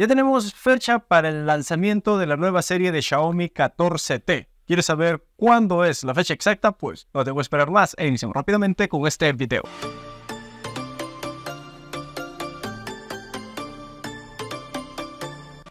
Ya tenemos fecha para el lanzamiento de la nueva serie de Xiaomi 14T. ¿Quieres saber cuándo es la fecha exacta? Pues no debo esperar más e iniciamos rápidamente con este video.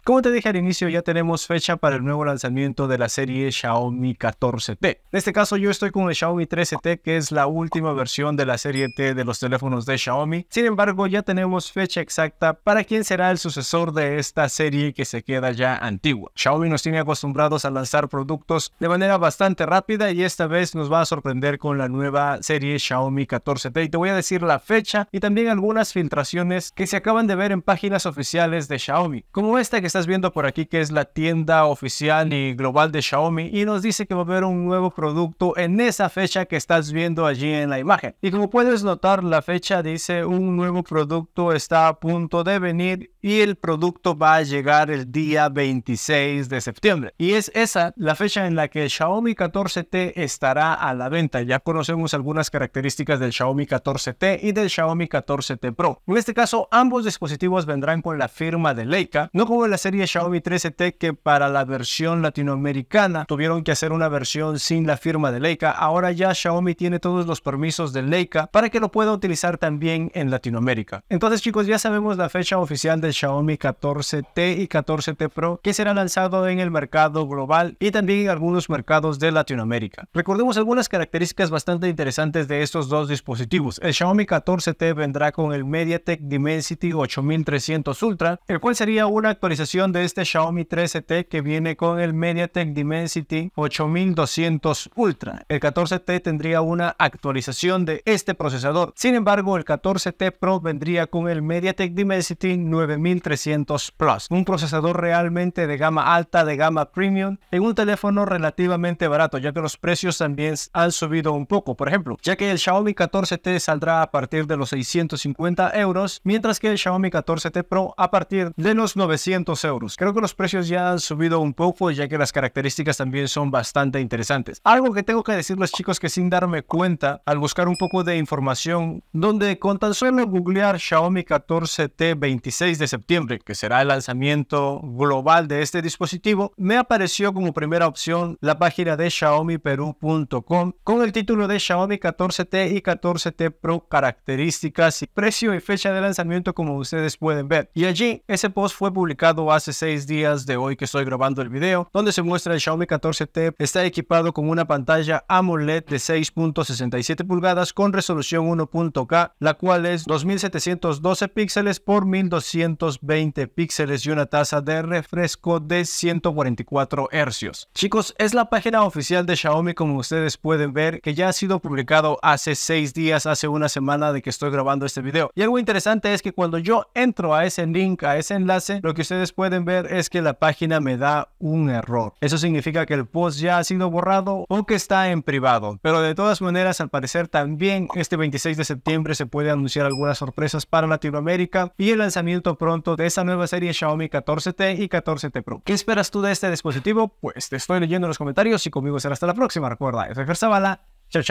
Como te dije al inicio, ya tenemos fecha para el nuevo lanzamiento de la serie Xiaomi 14T. En este caso yo estoy con el Xiaomi 13T, que es la última versión de la serie T de los teléfonos de Xiaomi. Sin embargo, ya tenemos fecha exacta para quién será el sucesor de esta serie que se queda ya antigua. Xiaomi nos tiene acostumbrados a lanzar productos de manera bastante rápida y esta vez nos va a sorprender con la nueva serie Xiaomi 14T. Y te voy a decir la fecha y también algunas filtraciones que se acaban de ver en páginas oficiales de Xiaomi, como esta que está viendo por aquí que es la tienda oficial y global de Xiaomi y nos dice que va a haber un nuevo producto en esa fecha que estás viendo allí en la imagen. Y como puedes notar, la fecha dice un nuevo producto está a punto de venir y el producto va a llegar el día 26 de septiembre. Y es esa la fecha en la que el Xiaomi 14T estará a la venta. Ya conocemos algunas características del Xiaomi 14T y del Xiaomi 14T Pro. En este caso, ambos dispositivos vendrán con la firma de Leica, no como la serie Xiaomi 13T que para la versión latinoamericana tuvieron que hacer una versión sin la firma de Leica. Ahora ya Xiaomi tiene todos los permisos de Leica para que lo pueda utilizar también en Latinoamérica. Entonces chicos, ya sabemos la fecha oficial de Xiaomi 14T y 14T Pro que será lanzado en el mercado global y también en algunos mercados de Latinoamérica. Recordemos algunas características bastante interesantes de estos dos dispositivos. El Xiaomi 14T vendrá con el MediaTek Dimensity 8300 Ultra, el cual sería una actualización de este Xiaomi 13T que viene con el MediaTek Dimensity 8200 Ultra. El 14T tendría una actualización de este procesador. Sin embargo, el 14T Pro vendría con el MediaTek Dimensity 9000 1300 Plus, un procesador realmente de gama alta, de gama premium, en un teléfono relativamente barato, ya que los precios también han subido un poco. Por ejemplo, ya que el Xiaomi 14T saldrá a partir de los 650 euros, mientras que el Xiaomi 14T Pro a partir de los 900 euros. Creo que los precios ya han subido un poco, ya que las características también son bastante interesantes. Algo que tengo que decirles, chicos, que sin darme cuenta, al buscar un poco de información, donde con tan solo googlear Xiaomi 14T 26 de septiembre, que será el lanzamiento global de este dispositivo, me apareció como primera opción la página de xiaomiperú.com con el título de Xiaomi 14T y 14T Pro características y precio y fecha de lanzamiento como ustedes pueden ver. Y allí ese post fue publicado hace seis días de hoy que estoy grabando el video, donde se muestra el Xiaomi 14T está equipado con una pantalla AMOLED de 6.67 pulgadas con resolución 1.K, la cual es 2712 píxeles por 1200 20 píxeles y una tasa de refresco de 144 hercios Chicos, es la página oficial de Xiaomi como ustedes pueden ver que ya ha sido publicado hace 6 días, hace una semana de que estoy grabando este video. Y algo interesante es que cuando yo entro a ese link, a ese enlace, lo que ustedes pueden ver es que la página me da un error. Eso significa que el post ya ha sido borrado o que está en privado. Pero de todas maneras, al parecer también este 26 de septiembre se puede anunciar algunas sorpresas para Latinoamérica y el lanzamiento pronto de esa nueva serie Xiaomi 14T y 14T Pro. ¿Qué esperas tú de este dispositivo? Pues te estoy leyendo en los comentarios y conmigo será hasta la próxima. Recuerda, yo soy Fer Zavala. Chao, chao.